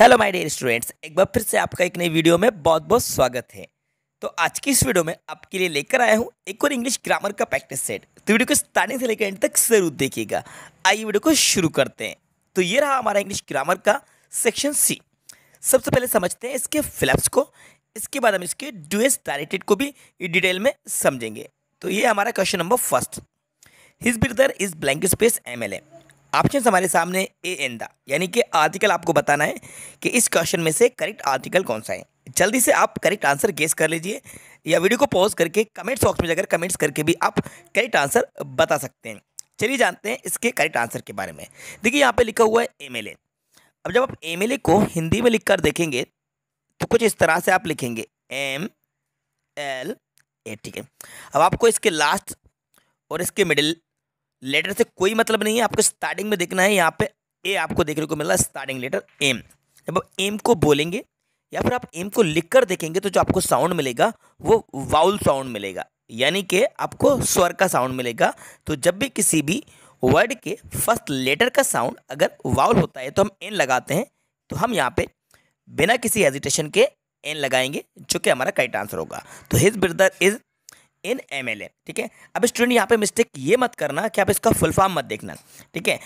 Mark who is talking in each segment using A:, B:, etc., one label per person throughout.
A: hello my dear students एक बार फिर से आपका एक नई वीडियो में बहुत बहुत स्वागत है तो आज की इस वीडियो में आपके लिए लेकर आया हूँ एक और इंग्लिश ग्रामर का प्रैक्टिस सेट तो वीडियो को स्टार्टिंग से लेकर एंड तक जरूर देखिएगा आइए वीडियो को शुरू करते हैं तो ये रहा हमारा इंग्लिश ग्रामर का सेक्शन सी सबसे पहले समझते हैं इसके फिलप्स को इसके बाद हम इसके डूएस डायरेक्टेड को भी डिटेल में समझेंगे तो ये हमारा question number first his brother is blank space M L A option हमारे सामने ए एन द यानी कि आर्टिकल आपको बताना है कि इस क्वेश्चन में से करेक्ट आर्टिकल कौन सा है जल्दी से आप करेक्ट आंसर गेस कर लीजिए या वीडियो को पॉज करके कमेंट बॉक्स में जाकर कमेंट्स करके भी आप करेक्ट आंसर बता सकते हैं चलिए जानते हैं इसके करेक्ट आंसर के बारे में देखिए यहाँ पे लिखा हुआ है एमएलए अब जब आप एमएलए को हिंदी में लिख कर देखेंगे तो कुछ इस तरह से आप लिखेंगे एम एल ए ठीक है अब आपको इसके लास्ट और इसके मिडिल लेटर से कोई मतलब नहीं है आपको स्टार्टिंग में देखना है यहाँ पे ए आपको देखने को मिल रहा है स्टार्टिंग लेटर एम जब आप एम को बोलेंगे या फिर आप एम को लिख कर देखेंगे तो जो आपको साउंड मिलेगा वो वाउल साउंड मिलेगा यानी कि आपको स्वर का साउंड मिलेगा तो जब भी किसी भी वर्ड के फर्स्ट लेटर का साउंड अगर वाउल होता है तो हम एन लगाते हैं तो हम यहाँ पे बिना किसी हेजिटेशन के एन लगाएंगे जो कि हमारा कई आंसर होगा तो his brother is an M ठीक है अब स्टूडेंट यहाँ पे मिस्टेक ये मत करना कि आप इसका फुल फॉर्म मत देखना ठीक है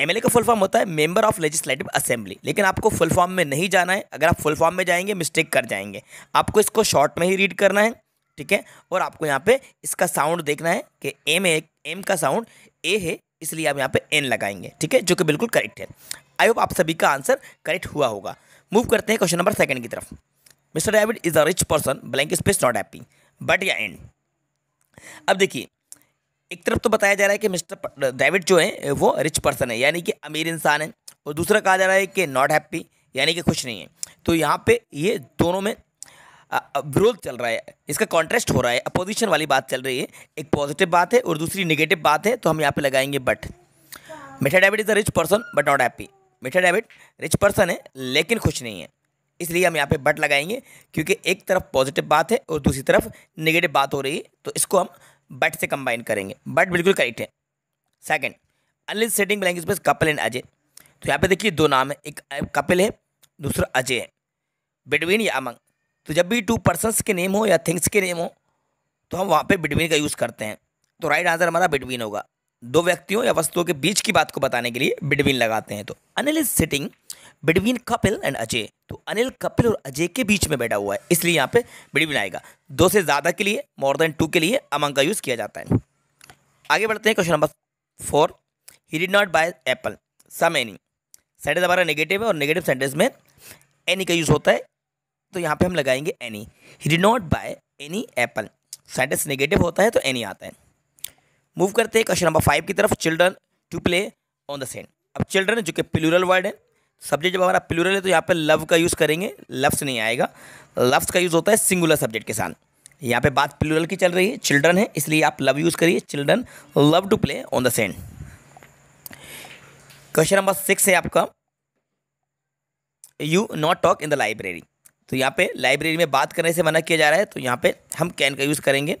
A: ए का फुल फॉर्म होता है मेंबर ऑफ लेजिस्लेटिव असेंबली लेकिन आपको फुल फॉर्म में नहीं जाना है अगर आप फुल फॉर्म में जाएंगे मिस्टेक कर जाएंगे आपको इसको शॉर्ट में ही रीड करना है ठीक है और आपको यहाँ पे इसका साउंड देखना है कि एम ए एम का साउंड ए है इसलिए आप यहाँ पे एन लगाएंगे ठीक है जो कि बिल्कुल करेक्ट है आई होप आप सभी का आंसर करेक्ट हुआ होगा मूव करते हैं क्वेश्चन नंबर सेकंड की तरफ mister David is a rich person blank space not happy but या एंड अब देखिए एक तरफ तो बताया जा रहा है कि मिस्टर डेविड जो है वो रिच पर्सन है यानी कि अमीर इंसान है और दूसरा कहा जा रहा है कि नॉट हैप्पी यानी कि खुश नहीं है तो यहाँ पे ये दोनों में विरोध चल रहा है इसका कॉन्ट्रेस्ट हो रहा है अपोजिशन वाली बात चल रही है एक पॉजिटिव बात है और दूसरी निगेटिव बात है तो हम यहाँ पर लगाएंगे but mister David is a rich person but not happy mister David rich person है लेकिन खुश नहीं है इसलिए हम यहाँ पे बट लगाएंगे क्योंकि एक तरफ पॉजिटिव बात है और दूसरी तरफ नेगेटिव बात हो रही है तो इसको हम बट से कंबाइन करेंगे बट बिल्कुल करेक्ट है सेकंड अनलिस्ट सेटिंग बनाएंगे उसमें कपिल एंड अजय तो यहाँ पे देखिए दो नाम है एक कपिल है दूसरा अजय है बिटवीन या अमंग तो जब भी टू पर्सनस के नेम हो या थिंग्स के नेम हो तो हम वहाँ पर बिटवीन का यूज़ करते हैं तो राइट आंसर हमारा बिटवीन होगा दो व्यक्तियों या वस्तुओं के बीच की बात को बताने के लिए बिटवीन लगाते हैं तो अनलिस्ट सेटिंग बिटवीन कपिल एंड अजय तो अनिल कपिल और अजय के बीच में बैठा हुआ है इसलिए यहाँ पे बिटवीन आएगा दो से ज़्यादा के लिए मोर देन टू के लिए अमंग का यूज़ किया जाता है आगे बढ़ते हैं question number four he did not buy apple some any sentence हमारा नेगेटिव है और नेगेटिव सेंटेंस में एनी का यूज़ होता है तो यहाँ पे हम लगाएंगे any he did not buy any apple sentence negative होता है तो एनी आता है मूव करते हैं क्वेश्चन नंबर फाइव की तरफ children to play on the sand अब चिल्ड्रन जो कि प्लूरल वर्ड है सब्जेक्ट जब हमारा प्लूरल है तो यहाँ पे लव का यूज़ करेंगे लफ्स नहीं आएगा लफ्स का यूज़ होता है सिंगुलर सब्जेक्ट के साथ यहाँ पे बात प्लूरल की चल रही है चिल्ड्रन है इसलिए आप लव यूज़ करिए children love to play on the sand question number six है आपका you not talk in the library तो यहाँ पे लाइब्रेरी में बात करने से मना किया जा रहा है तो यहाँ पे हम कैन का यूज़ करेंगे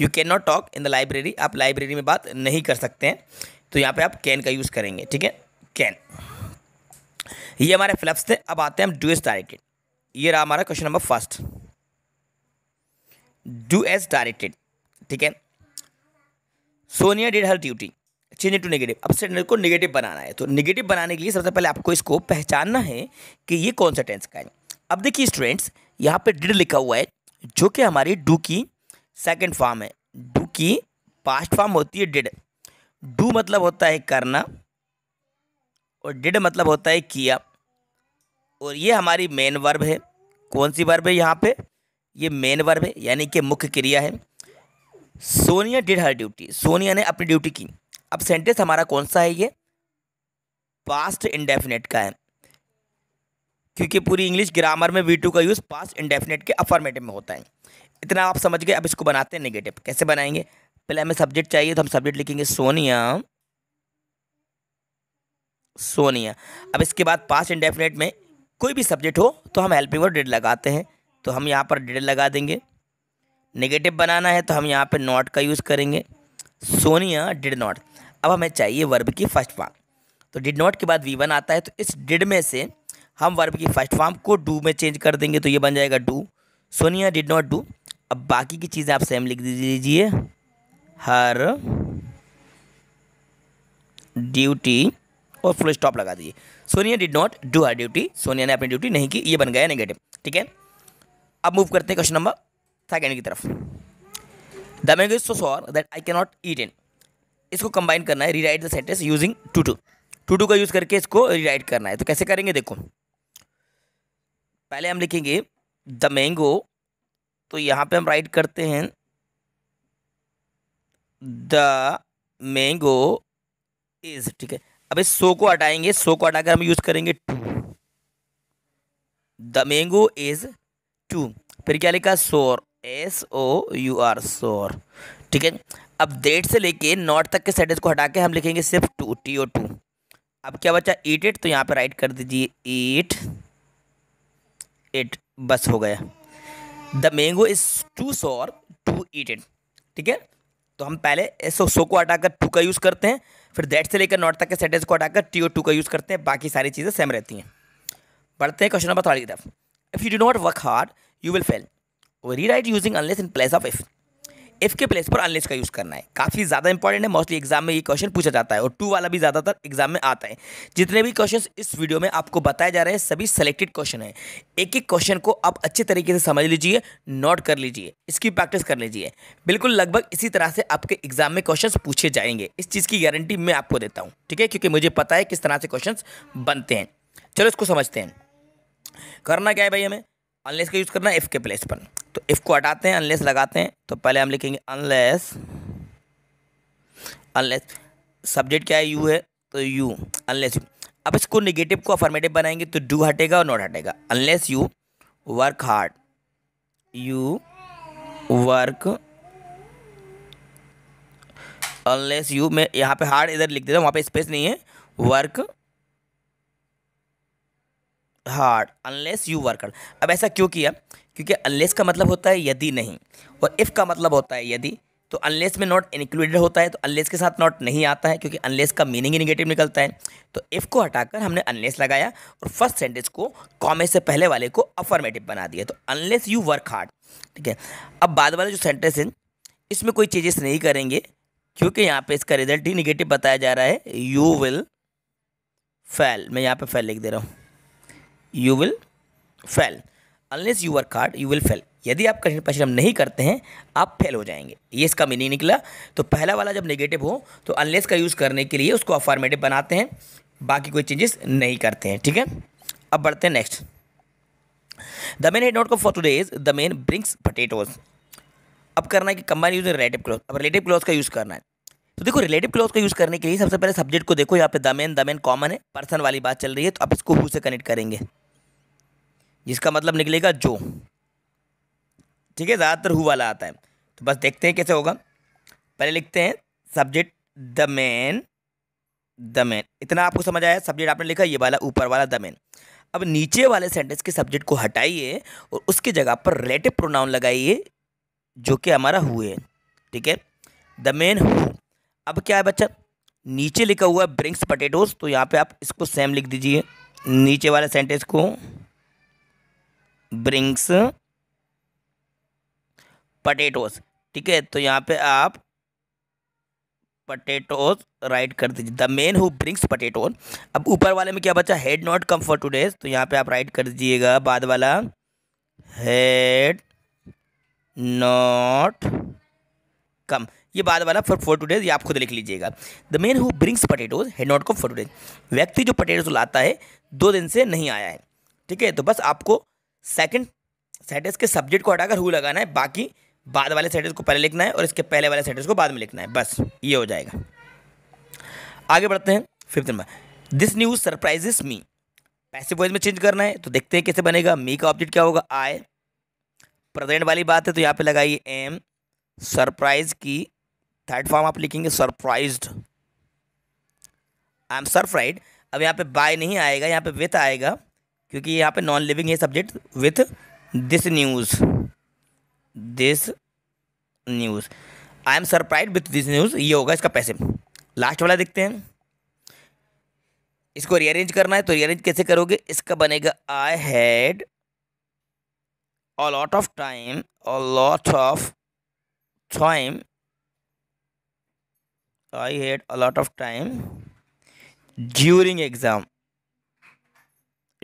A: you can not talk in the library आप लाइब्रेरी में बात नहीं कर सकते हैं तो यहाँ पे आप कैन का यूज़ करेंगे ठीक है कैन ये हमारे फ्लप्स थे अब आते हैं हम डू एस डायरेक्टेड ये रहा हमारा question number first do as directed ठीक है Sonia did her duty change to negative अब सेंटेंस को नेगेटिव बनाना है तो नेगेटिव बनाने के लिए सबसे पहले आपको इसको पहचानना है कि ये कौन सा टेंस का है अब देखिए स्टूडेंट्स यहाँ पे डिड लिखा हुआ है जो कि हमारी डू की सेकेंड फॉर्म है डू की पास्ट फॉर्म होती है डिड डू मतलब होता है करना और डिड मतलब होता है किया और ये हमारी मेन वर्ब है कौन सी वर्ब है यहाँ पे ये मेन वर्ब है यानी कि मुख्य क्रिया है Sonia did her duty Sonia ने अपनी ड्यूटी की अब सेंटेंस हमारा कौन सा है ये पास्ट इंडेफिनेट का है क्योंकि पूरी इंग्लिश ग्रामर में वी टू का यूज़ पास्ट इंडेफिनेट के अफॉर्मेटिव में होता है इतना आप समझ गए अब इसको बनाते हैं नेगेटिव कैसे बनाएंगे पहले हमें सब्जेक्ट चाहिए तो हम सब्जेक्ट लिखेंगे सोनिया सोनिया अब इसके बाद पास्ट इंडेफिनेट में कोई भी सब्जेक्ट हो तो हम हेल्पिंग वर्ड डेड लगाते हैं तो हम यहाँ पर डिड लगा देंगे नेगेटिव बनाना है तो हम यहाँ पर नॉट का यूज़ करेंगे सोनिया डिड नॉट अब हमें चाहिए वर्ब की फर्स्ट फॉर्म तो डिड नॉट के बाद वी वन आता है तो इस डिड में से हम वर्ब की फर्स्ट फॉर्म को डू में चेंज कर देंगे तो ये बन जाएगा do Sonia did not do अब बाकी की चीज़ें आप सेम लिख दीजिए हर ड्यूटी और फुल स्टॉप लगा दिए Sonia did not do her duty Sonia ने अपनी ड्यूटी नहीं की ये बन गया नेगेटिव ठीक है अब मूव करते हैं क्वेश्चन नंबर सेकेंड की तरफ the mango is so sour that I cannot eat in इसको कंबाइन करना है rewrite the sentence using too too too too का यूज़ करके इसको रीराइट करना है तो कैसे करेंगे देखो पहले हम लिखेंगे द मैंगो तो यहाँ पे हम राइट करते हैं द मैंगो इज़ ठीक है अब इस सो को हटाएंगे सो को हटाकर हम यूज करेंगे too the mango is too फिर क्या लिखा सोर एस ओ यू आर सोर ठीक है अब डेट से लेके नॉट तक के सेटेज को हटा के हम लिखेंगे सिर्फ टू टी ओ टू अब क्या बचा ईट इट तो यहाँ पे राइट कर दीजिए ईट इट बस हो गया the mango is too sour to eat it ठीक है तो हम पहले एस ओ सो को हटाकर टू का यूज़ करते हैं फिर दैट से लेकर नॉट तक के सेंटेंस को हटाकर टी ओ टू का यूज़ करते हैं बाकी सारी चीज़ें सेम रहती हैं बढ़ते हैं क्वेश्चन नंबर थर्ड की तरफ if you do not work hard you will fail write using unless in place of if if के प्लेस पर अनलेस का यूज़ करना है काफ़ी ज़्यादा इंपॉर्टेंट है मोस्टली एग्जाम में ये क्वेश्चन पूछा जाता है और टू वाला भी ज़्यादातर एग्जाम में आता है जितने भी क्वेश्चन इस वीडियो में आपको बताए जा रहे हैं सभी सेलेक्टेड क्वेश्चन है एक एक क्वेश्चन को आप अच्छे तरीके से समझ लीजिए नोट कर लीजिए इसकी प्रैक्टिस कर लीजिए बिल्कुल लगभग इसी तरह से आपके एग्जाम में क्वेश्चन पूछे जाएंगे इस चीज़ की गारंटी मैं आपको देता हूँ ठीक है क्योंकि मुझे पता है किस तरह से क्वेश्चन बनते हैं चलो इसको समझते हैं करना क्या है भाई हमें अनलेस का यूज़ करना है इफ़ के प्लेस पर तो इफ़ को हटाते हैं अनलेस लगाते हैं तो पहले हम लिखेंगे अनलेस अनलेस सब्जेक्ट क्या है यू है तो यू अनलेस यू अब इसको निगेटिव को अफर्मेटिव बनाएंगे तो डू हटेगा और नॉट हटेगा unless you work hard you work unless you मैं यहाँ पे हार्ड इधर लिख देता हूँ वहाँ पे स्पेस नहीं है work hard unless you work hard अब ऐसा क्यों किया क्योंकि अनलेस का मतलब होता है यदि नहीं और इफ़ का मतलब होता है यदि तो अनलेस में नॉट इंक्लूडेड होता है तो अनलेस के साथ नॉट नहीं आता है क्योंकि अनलेस का मीनिंग ही निगेटिव निकलता है तो इफ़ को हटाकर हमने अनलेस लगाया और फर्स्ट सेंटेंस को कॉमे से पहले वाले को अफर्मेटिव बना दिया तो अनलेस यू वर्क हार्ड ठीक है अब बाद वाले जो सेंटेंस है इसमें कोई चेंजेस नहीं करेंगे क्योंकि यहाँ पे इसका रिजल्ट ही निगेटिव बताया जा रहा है यू विल फेल मैं यहाँ पे फेल लिख दे रहा हूँ you will fail unless you work hard you will fail यदि आप कठिन परिश्रम नहीं करते हैं आप फेल हो जाएंगे ये इसका मीनिंग निकला तो पहला वाला जब नेगेटिव हो तो अनलेस का यूज़ करने के लिए उसको अफॉर्मेटिव बनाते हैं बाकी कोई चेंजेस नहीं करते हैं ठीक है अब बढ़ते हैं next the man had not को for today is the man brings potatoes अब करना है कि कंबाइन यूज रिलेटिव क्लोज अब रिलेटिव क्लोज का यूज़ करना है तो देखो रिलेटिव क्लोज का यूज़ करने के लिए सबसे पहले सब्जेक्ट को देखो यहाँ पे the man the man common है पर्सन वाली बात चल रही है तो आप इसको हु से कनेक्ट करेंगे जिसका मतलब निकलेगा जो ठीक है ज़्यादातर हु वाला आता है तो बस देखते हैं कैसे होगा पहले लिखते हैं subject the man the man इतना आपको समझ आया सब्जेक्ट आपने लिखा ये वाला ऊपर वाला द मैन अब नीचे वाले सेंटेंस के सब्जेक्ट को हटाइए और उसकी जगह पर रिलेटिव प्रोनाउन लगाइए जो कि हमारा हुए है ठीक है द मैन हु अब क्या है बच्चा नीचे लिखा हुआ है ब्रिंक्स पटेटोज तो यहाँ पे आप इसको सेम लिख दीजिए नीचे वाले सेंटेंस को ब्रिंग्स पटेटोस ठीक है तो यहाँ पे आप पटेटोज राइट कर दीजिए the man who brings potato अब ऊपर वाले में क्या बचा had not come for two days तो यहाँ पे आप राइट कर दीजिएगा बाद वाला हेड नॉट कम ये बाद वाला फॉर फोर टू डेज ये आप खुद लिख लीजिएगा the man who brings potatoes had not come for two days व्यक्ति जो पटेटोज लाता है दो दिन से नहीं आया है ठीक है तो बस आपको सेकंड सेटेस के सब्जेक्ट को हटाकर हु लगाना है बाकी बाद वाले सेटेस को पहले लिखना है और इसके पहले वाले सेटेस को बाद में लिखना है बस ये हो जाएगा आगे बढ़ते हैं fifth number this news surprises me passive voice में चेंज करना है तो देखते हैं कैसे बनेगा मी का ऑब्जेक्ट क्या होगा आय प्रेजेंट वाली बात है तो यहाँ पे लगाइए एम सरप्राइज की थर्ड फॉर्म आप लिखेंगे सरप्राइज आई एम सरप्राइड अब यहाँ पे बाय नहीं आएगा यहाँ पे विथ आएगा क्योंकि यहाँ पे नॉन लिविंग है subject with this news this news I am surprise with this news ये होगा इसका पैसे लास्ट वाला देखते हैं इसको रीअरेंज करना है तो रीअरेंज कैसे करोगे इसका बनेगा I had a lot of time a lot of time I had a lot of time during exam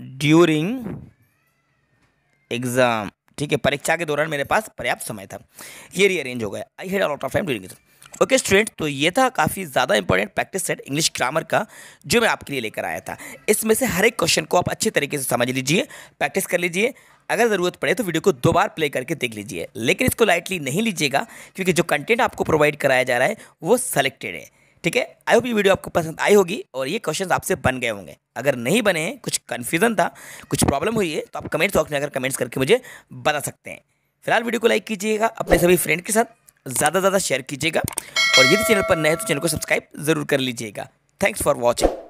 A: during exam ठीक है परीक्षा के दौरान मेरे पास पर्याप्त समय था ये रीअरेंज हो गया I had of time during okay student तो ये था काफ़ी ज़्यादा important practice set English grammar का जो मैं आपके लिए लेकर आया था इसमें से हर एक क्वेश्चन को आप अच्छे तरीके से समझ लीजिए प्रैक्टिस कर लीजिए अगर ज़रूरत पड़े तो वीडियो को दो बार प्ले करके देख लीजिए लेकिन इसको लाइटली नहीं लीजिएगा क्योंकि जो कंटेंट आपको प्रोवाइड कराया जा रहा है वो सेलेक्टेड है ठीक है आई होप ये वीडियो आपको पसंद आई होगी और ये क्वेश्चन आपसे बन गए होंगे अगर नहीं बने हैं कुछ कन्फ्यूजन था कुछ प्रॉब्लम हुई है तो आप कमेंट्स बॉक्स में अगर कमेंट्स करके मुझे बता सकते हैं फिलहाल वीडियो को लाइक कीजिएगा अपने सभी फ्रेंड के साथ ज़्यादा से ज़्यादा शेयर कीजिएगा और यदि चैनल पर नए तो चैनल को सब्सक्राइब जरूर कर लीजिएगा थैंक्स फॉर वॉचिंग